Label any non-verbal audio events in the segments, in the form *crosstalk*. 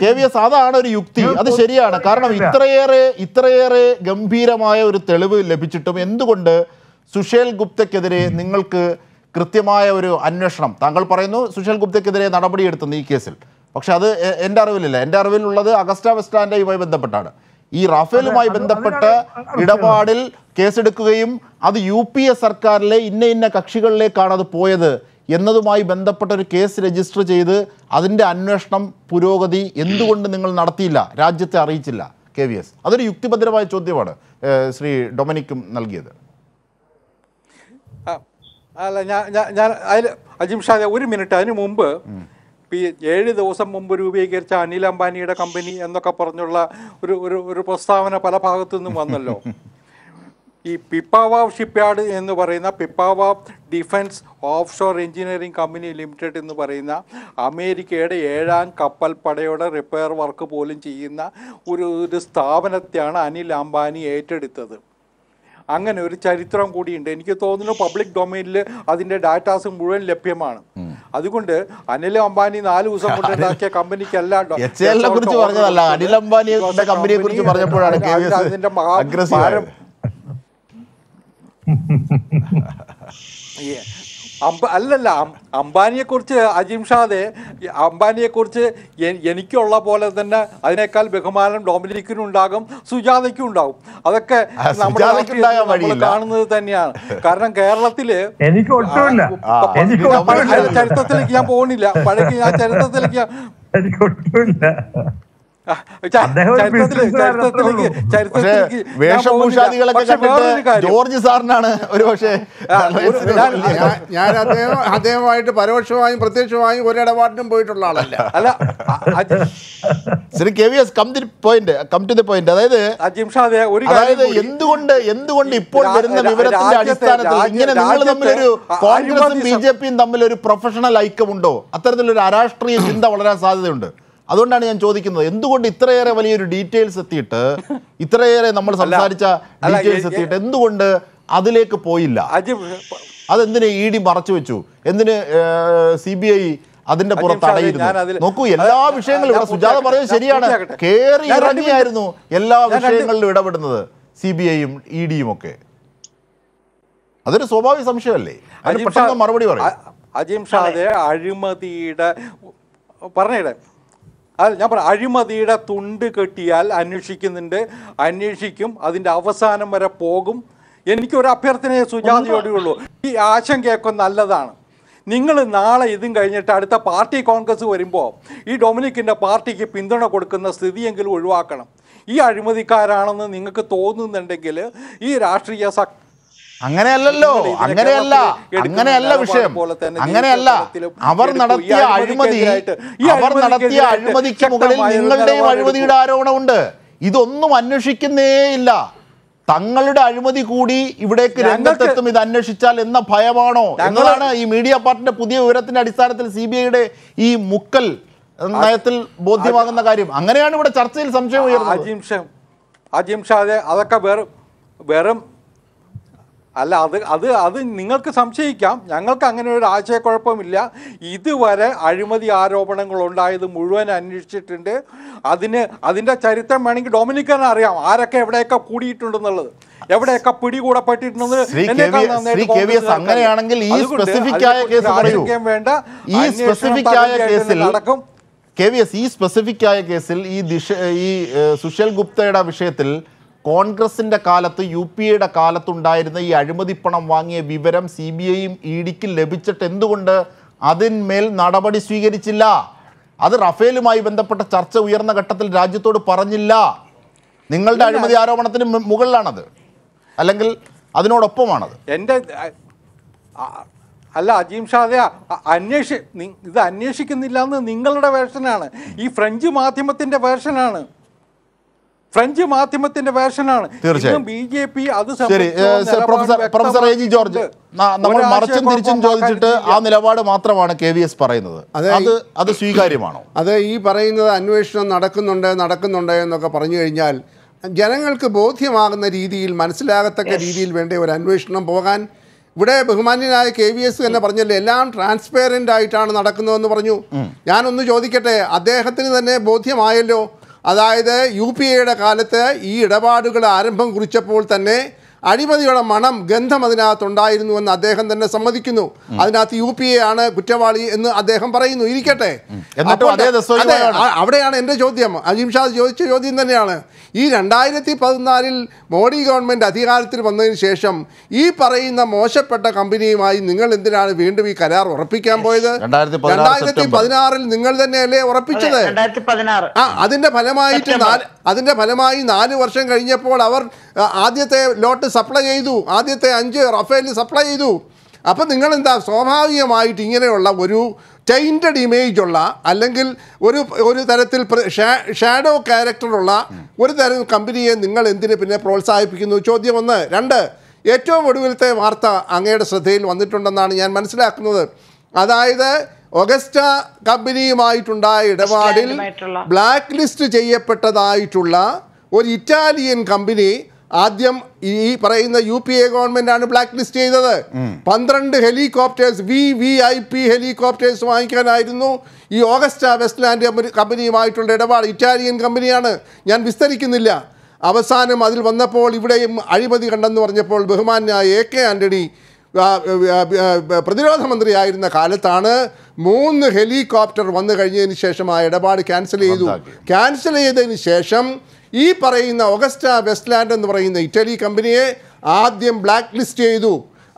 K V S അതാണ് ഒരു യുക്തി അത് ശരിയാണ് കാരണം ഇത്രയേറെ ഇത്രയേറെ ഗംഭീരമായ ഒരു തെളിവ് ലഭിച്ചിട്ടും എന്തുകൊണ്ട് സുഷേൽ ഗുപ്തക്കെതിരെ നിങ്ങൾക്ക് കൃത്യമായ ഒരു അന്വേഷണം താങ്കൾ പറയുന്നു സുഷേൽ ഗുപ്തക്കെതിരെ നടപടിയെടുത്തുന്നു ഈ കേസിൽ പക്ഷെ അത് എൻ്റെ അറിവിലില്ല എൻ്റെ അറിവിലുള്ളത് അഗസ്റ്റ വെസ്റ്റാൻഡുമായി ബന്ധപ്പെട്ടാണ് ഈ റാഫേലുമായി ബന്ധപ്പെട്ട ഇടപാടിൽ കേസെടുക്കുകയും അത് യു പി എ സർക്കാരിലെ ഇന്ന ഇന്ന കക്ഷികളിലേക്കാണ് അത് പോയത് എന്നതുമായി ബന്ധപ്പെട്ട ഒരു കേസ് രജിസ്റ്റർ ചെയ്ത് അതിൻ്റെ അന്വേഷണം പുരോഗതി എന്തുകൊണ്ട് നിങ്ങൾ നടത്തിയില്ല രാജ്യത്തെ അറിയിച്ചില്ല കെ വി എസ് അതൊരു യുക്തിഭദ്രമായ ചോദ്യമാണ് ശ്രീ ഡൊമിനിക്കും നൽകിയത് അല്ല ഞാൻ ഞാൻ അതിൽ അജിം ഷാ ഒരു മിനിറ്റ് അതിന് മുമ്പ് ഏഴ് ദിവസം മുമ്പ് രൂപീകരിച്ച അനിൽ അംബാനിയുടെ കമ്പനി എന്നൊക്കെ പറഞ്ഞുള്ള ഒരു ഒരു പ്രസ്താവന പല ഭാഗത്തു നിന്നും വന്നല്ലോ *laughs* ഈ പിപ്പാവാവ് ഷിപ്പ് യാർഡ് എന്ന് പറയുന്ന Pipavav defence offshore engineering company limited എന്ന് പറയുന്ന അമേരിക്കയുടെ ഏഴാം കപ്പൽപ്പടയുടെ റിപ്പയർ വർക്ക് പോലും ചെയ്യുന്ന ഒരു ഒരു സ്ഥാപനത്തെയാണ് അനിൽ അംബാനി ഏറ്റെടുത്തത് അങ്ങനെ ഒരു ചരിത്രം കൂടിയുണ്ട് എനിക്ക് തോന്നുന്നു പബ്ലിക് ഡൊമൈനിൽ അതിൻ്റെ ഡാറ്റാസ് മുഴുവൻ ലഭ്യമാണ് അതുകൊണ്ട് അനിൽ അംബാനി നാല് ദിവസം കൊണ്ടുണ്ടാക്കിയ കമ്പനിക്കല്ല എച്ച് കുറിച്ച് അനിൽ അംബാനിയുടെ കമ്പനിയെ കുറിച്ച് പറഞ്ഞപ്പോഴാണ് അതിന്റെ മഹാ അല്ലല്ല അംബാനിയെ കുറിച്ച് അജിം ഷാദെ അംബാനിയെ കുറിച്ച് എനിക്കുള്ള പോലെ തന്നെ അതിനേക്കാൾ ബഹുമാനം ഡോമിനിക്കിനും ഉണ്ടാകും സുജാതയ്ക്കും ഉണ്ടാകും അതൊക്കെ നമ്മുടെ കാണുന്നത് തന്നെയാണ് കാരണം കേരളത്തില് എനിക്ക് ചരിത്രത്തിലേക്ക് ഞാൻ പോകുന്നില്ല പഴയ ഞാൻ ചരിത്രത്തിലേക്ക് ഞാൻ ജോർജ് സാറിനാണ് ഒരു പക്ഷേ ഞാൻ അദ്ദേഹം അദ്ദേഹമായിട്ട് പരോക്ഷമായും പ്രത്യക്ഷമായും ഒരിടപാടിനും പോയിട്ടുള്ള ആളല്ല അല്ല Shri K V S come the point come to the point അതായത് അതായത് എന്തുകൊണ്ട് എന്തുകൊണ്ട് ഇപ്പോൾ വരുന്ന വിവരത്തിന്റെ അടിസ്ഥാനത്തിൽ ഇങ്ങനെ നിങ്ങൾ തമ്മിലൊരു കോൺഗ്രസും ബി ജെ പിയും തമ്മിൽ ഒരു പ്രൊഫഷണൽ ഐക്യമുണ്ടോ അത്തരത്തിലൊരു അരാഷ്ട്രീയ ചിന്ത വളരാൻ സാധ്യതയുണ്ട് അതുകൊണ്ടാണ് ഞാൻ ചോദിക്കുന്നത് എന്തുകൊണ്ട് ഇത്രയേറെ വലിയൊരു ഡീറ്റെയിൽസ് എത്തിയിട്ട് ഇത്രയേറെ നമ്മൾ സംസാരിച്ച ഡീറ്റെയിൽസ് എത്തിയിട്ട് എന്തുകൊണ്ട് അതിലേക്ക് പോയില്ല അതെന്തിനെ ഇ ഡി മറച്ചു വെച്ചു എന്തിന് സി ബി ഐ അതിന്റെ പുറത്ത് അടയിരുന്നു നോക്കൂ എല്ലാ വിഷയങ്ങളും ഇവിടെ സുജാത പറഞ്ഞത് ശരിയാണ് കേറി ഇറങ്ങിയായിരുന്നു എല്ലാ വിഷയങ്ങളിലും ഇടപെടുന്നത് സി ബി ഐയും ഇ ഡിയും ഒക്കെ അതൊരു സ്വാഭാവിക സംശയമല്ലേ അതിന് പെട്ടെന്ന് മറുപടി പറയും അജിം ഷാദെ അഴിമതിയുടെ പറഞ്ഞിടേ അത് ഞാൻ പറ അഴിമതിയുടെ തുണ്ട് കെട്ടിയാൽ അന്വേഷിക്കുന്നുണ്ട് അന്വേഷിക്കും അതിൻ്റെ അവസാനം വരെ പോകും എനിക്കൊരു അഭ്യർത്ഥന സുജാതയോടെയുള്ളൂ ഈ ആശങ്കയൊക്കെ നല്ലതാണ് നിങ്ങൾ നാളെ ഇതും കഴിഞ്ഞിട്ട് അടുത്ത പാർട്ടി കോൺഗ്രസ് വരുമ്പോൾ ഈ ഡൊമിനിക്കിൻ്റെ പാർട്ടിക്ക് പിന്തുണ കൊടുക്കുന്ന സ്ഥിതിയെങ്കിലും ഒഴിവാക്കണം ഈ അഴിമതിക്കാരാണെന്ന് നിങ്ങൾക്ക് തോന്നുന്നുണ്ടെങ്കിൽ ഈ രാഷ്ട്രീയ അങ്ങനെയല്ലല്ലോ അങ്ങനെയല്ല അങ്ങനെയല്ല വിഷയം അങ്ങനെയല്ല അവർ നടത്തിയ അഴിമതി അവർ നടത്തിയ അഴിമതിക്ക് മുകളിൽ നിങ്ങളുടെയും അഴിമതിയുടെ ആരോപണമുണ്ട് ഇതൊന്നും അന്വേഷിക്കുന്നേയില്ല തങ്ങളുടെ അഴിമതി കൂടി ഇവിടേക്ക് രംഗത്തെത്തും ഇത് അന്വേഷിച്ചാൽ എന്ന ഭയമാണോ എന്നതാണ് ഈ മീഡിയ പാർട്ടിന്റെ പുതിയ വിവരത്തിന്റെ അടിസ്ഥാനത്തിൽ സി ബി ഐയുടെ ഈ മുക്കൽ നയത്തിൽ ബോധ്യമാകുന്ന കാര്യം അങ്ങനെയാണ് ഇവിടെ ചർച്ചയിൽ സംശയം ഉയർന്നത് അജിം ഷാ അതൊക്കെ വെറും വെറും അല്ല അത് അത് അത് നിങ്ങൾക്ക് സംശയിക്കാം ഞങ്ങൾക്ക് അങ്ങനെ ഒരു ആശയക്കുഴപ്പമില്ല ഇതുവരെ അഴിമതി ആരോപണങ്ങൾ ഉണ്ടായത് മുഴുവൻ അന്വേഷിച്ചിട്ടുണ്ട് അതിന് അതിൻ്റെ ചരിത്രം വേണമെങ്കിൽ ഡൊമിനിക്കാൻ അറിയാം ആരൊക്കെ എവിടെയൊക്കെ കൂടിയിട്ടുണ്ടെന്നുള്ളത് എവിടെയൊക്കെ പിടികൂടപ്പെട്ടിട്ടുണ്ടെന്ന് അങ്ങനെയാണെങ്കിൽ ഈ സ്പെസിഫിക് വേണ്ട ഈ സ്പെസിഫിക് ആയ കേസിൽ നടക്കും കെ വി എസ് ഈ സ്പെസിഫിക് ആയ കേസിൽ ഈ ദിശ ഈ സുശൽ ഗുപ്തയുടെ വിഷയത്തിൽ കോൺഗ്രസിൻ്റെ കാലത്ത് യു പി എയുടെ കാലത്തുണ്ടായിരുന്ന ഈ അഴിമതിപ്പണം വാങ്ങിയ വിവരം സി ബി ഐയും ഇ ഡിക്ക് ലഭിച്ചിട്ട് എന്തുകൊണ്ട് അതിന്മേൽ നടപടി സ്വീകരിച്ചില്ല അത് റഫേലുമായി ബന്ധപ്പെട്ട ചർച്ച ഉയർന്ന ഘട്ടത്തിൽ രാജ്യത്തോട് പറഞ്ഞില്ല നിങ്ങളുടെ അഴിമതി ആരോപണത്തിന് മുകളിലാണത് അല്ലെങ്കിൽ അതിനോടൊപ്പമാണത് എൻ്റെ അല്ല അജീം ഷാദ അന്വേഷി ഇത് അന്വേഷിക്കുന്നില്ല എന്ന് നിങ്ങളുടെ വേർഷനാണ് ഈ ഫ്രഞ്ച് മാധ്യമത്തിൻ്റെ വേർഷനാണ് ഫ്രഞ്ച് മാധ്യമത്തിന്റെ വേഷനാണ് തീർച്ചയായും ബി ജെ പി അത് പ്രൊഫസർ പ്രൊഫസർ ജോർജ് തിരിച്ചും ചോദിച്ചിട്ട് ആ നിലപാട് മാത്രമാണ് കെ വി എസ് പറയുന്നത് അത് അത് സ്വീകാര്യമാണോ അത് ഈ പറയുന്നത് അന്വേഷണം നടക്കുന്നുണ്ട് നടക്കുന്നുണ്ട് എന്നൊക്കെ പറഞ്ഞു കഴിഞ്ഞാൽ ജനങ്ങൾക്ക് ബോധ്യമാകുന്ന രീതിയിൽ മനസ്സിലാകത്തക്ക രീതിയിൽ വേണ്ട ഒരു അന്വേഷണം പോകാൻ ഇവിടെ ബഹുമാന്യനായ കെ വി എസ് തന്നെ പറഞ്ഞല്ലോ എല്ലാം ട്രാൻസ്പെയറൻ്റ് ആയിട്ടാണ് നടക്കുന്നതെന്ന് പറഞ്ഞു ഞാനൊന്ന് ചോദിക്കട്ടെ അദ്ദേഹത്തിന് തന്നെ ബോധ്യമായല്ലോ അതായത് യു പി എയുടെ കാലത്ത് ഈ ഇടപാടുകൾ ആരംഭം കുറിച്ചപ്പോൾ തന്നെ അഴിമതിയുടെ മണം ഗന്ധം അതിനകത്തുണ്ടായിരുന്നുവെന്ന് അദ്ദേഹം തന്നെ സമ്മതിക്കുന്നു അതിനകത്ത് യു പി എ ആണ് കുറ്റവാളി എന്ന് അദ്ദേഹം പറയുന്നു ഇരിക്കട്ടെ അവിടെയാണ് എൻ്റെ ചോദ്യം അജീം ഷാ ചോദിച്ച ചോദ്യം തന്നെയാണ് ഈ രണ്ടായിരത്തി പതിനാലിൽ മോഡി ഗവൺമെന്റ് അധികാരത്തിൽ വന്നതിന് ശേഷം ഈ പറയുന്ന മോശപ്പെട്ട കമ്പനിയുമായി നിങ്ങൾ എന്തിനാണ് വീണ്ടും ഈ കരാർ ഉറപ്പിക്കാൻ പോയത് രണ്ടായിരത്തി പതിനാറിൽ നിങ്ങൾ തന്നെയല്ലേ ഉറപ്പിച്ചത് ആ അതിന്റെ ഫലമായിട്ട് അതിന്റെ ഫലമായി നാല് വർഷം കഴിഞ്ഞപ്പോൾ അവർ ആദ്യത്തെ ലോട്ട് സപ്ലൈ ചെയ്തു ആദ്യത്തെ അഞ്ച് റഫേൽ സപ്ലൈ ചെയ്തു അപ്പം നിങ്ങളെന്താ സ്വാഭാവികമായിട്ട് ഇങ്ങനെയുള്ള ഒരു ടൈൻറ്റഡ് ഇമേജുള്ള അല്ലെങ്കിൽ ഒരു ഒരു തരത്തിൽ ഷാഡോ ക്യാരക്ടറുള്ള ഒരു തരം കമ്പനിയെ നിങ്ങൾ എന്തിനെ പിന്നെ പ്രോത്സാഹിപ്പിക്കുന്നു ചോദ്യം ഒന്ന് രണ്ട് ഏറ്റവും ഒടുവിലത്തെ വാർത്ത അങ്ങയുടെ ശ്രദ്ധയിൽ വന്നിട്ടുണ്ടെന്നാണ് ഞാൻ മനസ്സിലാക്കുന്നത് അതായത് ഒഗസ്റ്റ കമ്പനിയുമായിട്ടുണ്ടായ ഇടപാടിൽ ബ്ലാക്ക് ലിസ്റ്റ് ചെയ്യപ്പെട്ടതായിട്ടുള്ള ഒരു ഇറ്റാലിയൻ കമ്പനി ആദ്യം ഈ പറയുന്ന യു പി എ ഗവൺമെന്റാണ് ബ്ലാക്ക് ലിസ്റ്റ് ചെയ്തത് പന്ത്രണ്ട് helicopters V V I P helicopters വാങ്ങിക്കാനായിരുന്നു ഈ ഓഗസ്റ്റ വെസ്റ്റ്ലാൻഡ് ലാൻഡ് കമ്പനിയുമായിട്ടുള്ള ഇടപാട് ഇറ്റാലിയൻ കമ്പനിയാണ് ഞാൻ വിസ്തരിക്കുന്നില്ല അവസാനം അതിൽ വന്നപ്പോൾ ഇവിടെയും അഴിമതി കണ്ടെന്ന് പറഞ്ഞപ്പോൾ ബഹുമാനായ എ കെ ആന്റണി പ്രതിരോധ മന്ത്രിയായിരുന്ന കാലത്താണ് മൂന്ന് ഹെലികോപ്റ്റർ വന്നു കഴിഞ്ഞതിന് ശേഷം ആ ഇടപാട് ക്യാൻസൽ ചെയ്തു ക്യാൻസൽ ചെയ്തതിന് ശേഷം ഈ പറയുന്ന ഒഗസ്റ്റ വെസ്റ്റ്ലാൻഡ് എന്ന് പറയുന്ന ഇറ്റലി കമ്പനിയെ ആദ്യം ബ്ലാക്ക് ലിസ്റ്റ് ചെയ്തു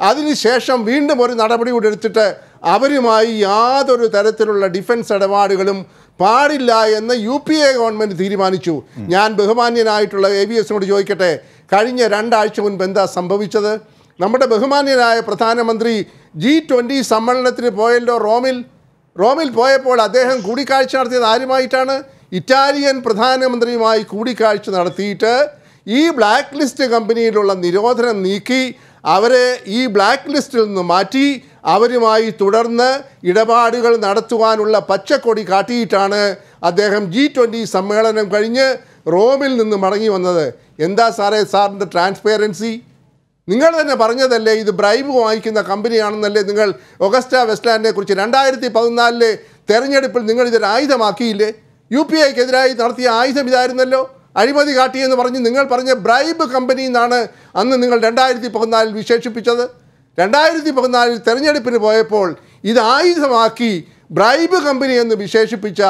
അതിനുശേഷം വീണ്ടും ഒരു നടപടി കൂടെ എടുത്തിട്ട് അവരുമായി യാതൊരു തരത്തിലുള്ള ഡിഫൻസ് ഇടപാടുകളും പാടില്ല എന്ന് യു പി എ ഗവൺമെൻറ് തീരുമാനിച്ചു ഞാൻ ബഹുമാന്യനായിട്ടുള്ള എ ബി എസിനോട് ചോദിക്കട്ടെ കഴിഞ്ഞ രണ്ടാഴ്ച മുൻപ് എന്താ സംഭവിച്ചത് നമ്മുടെ ബഹുമാന്യനായ പ്രധാനമന്ത്രി ജി ട്വൻ്റി സമ്മേളനത്തിന് പോയല്ലോ റോമിൽ റോമിൽ പോയപ്പോൾ അദ്ദേഹം കൂടിക്കാഴ്ച നടത്തിയത് ആരുമായിട്ടാണ് ഇറ്റാലിയൻ പ്രധാനമന്ത്രിയുമായി കൂടിക്കാഴ്ച നടത്തിയിട്ട് ഈ ബ്ലാക്ക് ലിസ്റ്റ് കമ്പനിയിലുള്ള നിരോധനം നീക്കി അവരെ ഈ ബ്ലാക്ക് ലിസ്റ്റിൽ നിന്ന് മാറ്റി അവരുമായി തുടർന്ന് ഇടപാടുകൾ നടത്തുവാനുള്ള പച്ചക്കൊടി കാട്ടിയിട്ടാണ് അദ്ദേഹം ജി ട്വൻ്റി സമ്മേളനം കഴിഞ്ഞ് റോമിൽ നിന്ന് മടങ്ങി വന്നത് എന്താ സാറേ സാറിൻ്റെ ട്രാൻസ്പേരൻസി നിങ്ങൾ തന്നെ പറഞ്ഞതല്ലേ ഇത് ബ്രൈബ് വാങ്ങിക്കുന്ന കമ്പനിയാണെന്നല്ലേ നിങ്ങൾ ഒഗസ്റ്റ വെസ്റ്റ്ലാൻഡിനെ കുറിച്ച് രണ്ടായിരത്തി പതിനാലിലെ തെരഞ്ഞെടുപ്പിൽ നിങ്ങൾ ഇതൊരു ആയുധമാക്കിയില്ലേ യു പി ഐക്കെതിരായി നടത്തിയ ആയുധം ഇതായിരുന്നല്ലോ അഴിമതി കാട്ടിയെന്ന് പറഞ്ഞ് നിങ്ങൾ പറഞ്ഞ ബ്രൈബ് കമ്പനി എന്നാണ് അന്ന് നിങ്ങൾ രണ്ടായിരത്തി പതിനാലിൽ വിശേഷിപ്പിച്ചത് രണ്ടായിരത്തി പതിനാലിൽ തെരഞ്ഞെടുപ്പിന് പോയപ്പോൾ ഇത് ആയുധമാക്കി ബ്രൈബ് കമ്പനി എന്ന് വിശേഷിപ്പിച്ച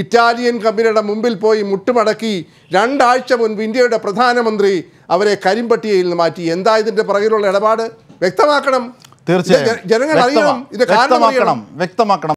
ഇറ്റാലിയൻ കമ്പനിയുടെ മുമ്പിൽ പോയി മുട്ടുമടക്കി രണ്ടാഴ്ച മുൻപ് ഇന്ത്യയുടെ പ്രധാനമന്ത്രി അവരെ കരിമ്പട്ടിയയിൽ നിന്ന് മാറ്റി എന്താ ഇതിന്റെ പുറകിലുള്ള ഇടപാട് വ്യക്തമാക്കണം തീർച്ചയായും ജനങ്ങൾ അറിയണം ഇത് കാരണമാക്കണം വ്യക്തമാക്കണം വ്യക്തമാക്കണം